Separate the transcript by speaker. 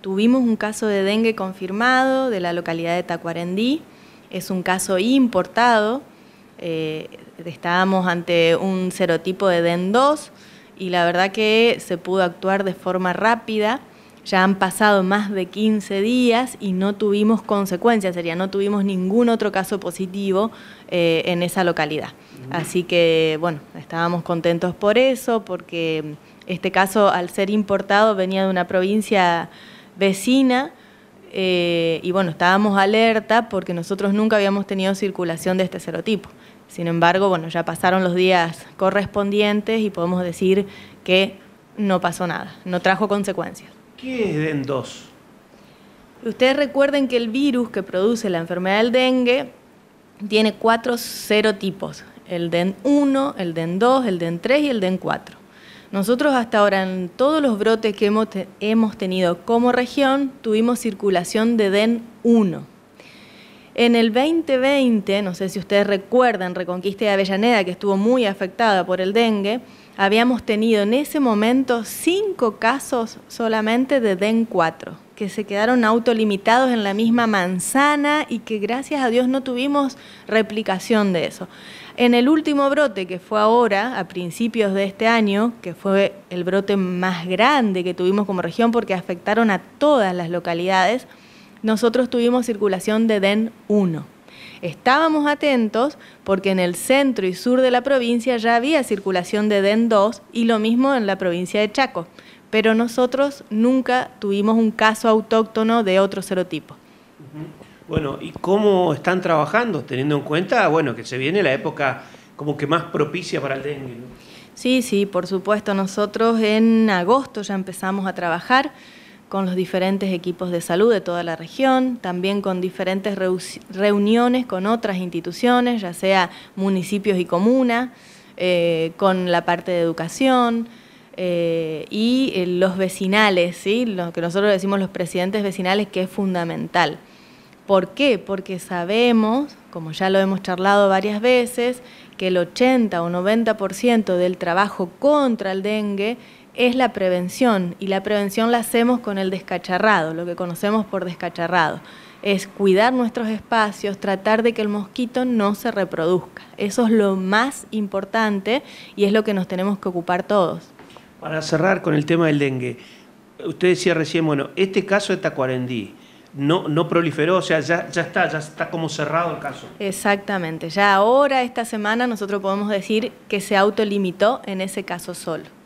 Speaker 1: Tuvimos un caso de dengue confirmado de la localidad de Tacuarendí, es un caso importado, eh, estábamos ante un serotipo de DEN2 y la verdad que se pudo actuar de forma rápida, ya han pasado más de 15 días y no tuvimos consecuencias, sería, no tuvimos ningún otro caso positivo eh, en esa localidad. Así que, bueno, estábamos contentos por eso, porque este caso, al ser importado, venía de una provincia vecina. Eh, y bueno, estábamos alerta porque nosotros nunca habíamos tenido circulación de este serotipo. Sin embargo, bueno, ya pasaron los días correspondientes y podemos decir que no pasó nada, no trajo consecuencias.
Speaker 2: ¿Qué es DEN2?
Speaker 1: Ustedes recuerden que el virus que produce la enfermedad del dengue tiene cuatro serotipos, el DEN1, el DEN2, el DEN3 y el DEN4. Nosotros hasta ahora en todos los brotes que hemos, hemos tenido como región tuvimos circulación de DEN 1. En el 2020, no sé si ustedes recuerdan, Reconquista de Avellaneda, que estuvo muy afectada por el dengue, habíamos tenido en ese momento cinco casos solamente de DEN 4, que se quedaron autolimitados en la misma manzana y que gracias a Dios no tuvimos replicación de eso. En el último brote, que fue ahora, a principios de este año, que fue el brote más grande que tuvimos como región porque afectaron a todas las localidades, nosotros tuvimos circulación de DEN 1. Estábamos atentos porque en el centro y sur de la provincia ya había circulación de DEN 2 y lo mismo en la provincia de Chaco, pero nosotros nunca tuvimos un caso autóctono de otro serotipo.
Speaker 2: Bueno, ¿y cómo están trabajando teniendo en cuenta, bueno, que se viene la época como que más propicia para el dengue?
Speaker 1: Sí, sí, por supuesto, nosotros en agosto ya empezamos a trabajar con los diferentes equipos de salud de toda la región, también con diferentes reuniones con otras instituciones, ya sea municipios y comunas, eh, con la parte de educación eh, y eh, los vecinales, ¿sí? lo que nosotros decimos los presidentes vecinales, que es fundamental. ¿Por qué? Porque sabemos, como ya lo hemos charlado varias veces, que el 80 o 90% del trabajo contra el dengue es la prevención y la prevención la hacemos con el descacharrado, lo que conocemos por descacharrado. Es cuidar nuestros espacios, tratar de que el mosquito no se reproduzca. Eso es lo más importante y es lo que nos tenemos que ocupar todos.
Speaker 2: Para cerrar con el tema del dengue, usted decía recién, bueno, este caso de Tacuarendí, no, no proliferó, o sea, ya, ya está, ya está como cerrado el caso.
Speaker 1: Exactamente, ya ahora, esta semana, nosotros podemos decir que se autolimitó en ese caso solo.